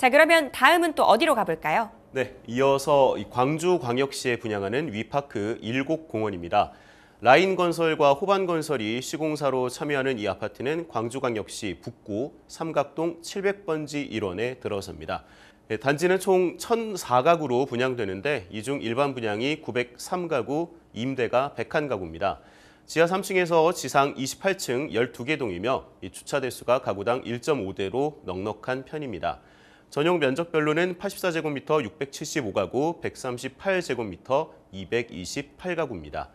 자, 그러면 다음은 또 어디로 가볼까요? 네, 이어서 광주광역시에 분양하는 위파크 일공원입니다 라인건설과 호반건설이 시공사로 참여하는 이 아파트는 광주광역시 북구 삼각동 700번지 1원에 들어섭니다. 네, 단지는 총 1,004가구로 분양되는데 이 중 일반 분양이 903가구, 임대가 101가구입니다. 지하 3층에서 지상 28층 12개 동이며 주차 대수가 가구당 1.5대로 넉넉한 편입니다. 전용 면적별로는 84제곱미터 675가구, 138제곱미터 228가구입니다.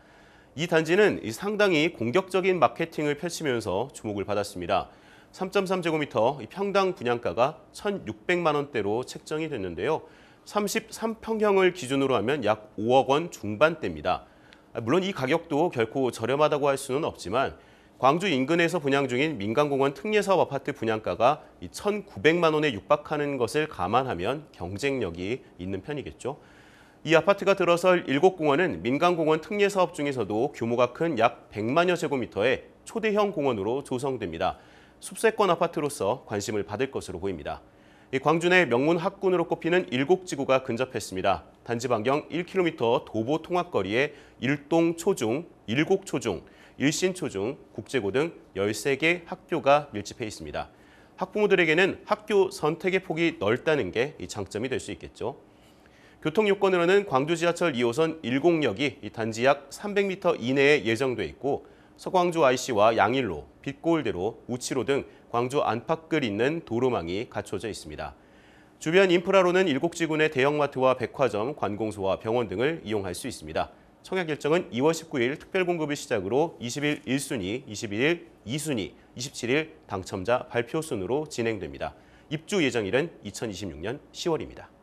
이 단지는 상당히 공격적인 마케팅을 펼치면서 주목을 받았습니다. 3.3제곱미터 평당 분양가가 1,600만 원대로 책정이 됐는데요. 33평형을 기준으로 하면 약 5억 원 중반대입니다. 물론 이 가격도 결코 저렴하다고 할 수는 없지만 광주 인근에서 분양 중인 민간공원 특례사업 아파트 분양가가 1,900만 원에 육박하는 것을 감안하면 경쟁력이 있는 편이겠죠. 이 아파트가 들어설 7공원은 민간공원 특례사업 중에서도 규모가 큰 약 100만여 제곱미터의 초대형 공원으로 조성됩니다. 숲세권 아파트로서 관심을 받을 것으로 보입니다. 광주 내 명문 학군으로 꼽히는 일곡지구가 근접했습니다. 단지 반경 1km 도보 통합거리에 일동초중, 일곡초중, 일신초중, 국제고 등 13개 학교가 밀집해 있습니다. 학부모들에게는 학교 선택의 폭이 넓다는 게 장점이 될 수 있겠죠. 교통 요건으로는 광주 지하철 2호선 10역이 단지 약 300m 이내에 예정돼 있고 서광주 IC와 양일로, 빛골대로, 우치로 등 광주 안팎을 잇는 도로망이 갖춰져 있습니다. 주변 인프라로는 7지군의 대형마트와 백화점, 관공서와 병원 등을 이용할 수 있습니다. 청약 일정은 2월 19일 특별공급을 시작으로 20일 1순위, 21일 2순위, 27일 당첨자 발표 순으로 진행됩니다. 입주 예정일은 2026년 10월입니다.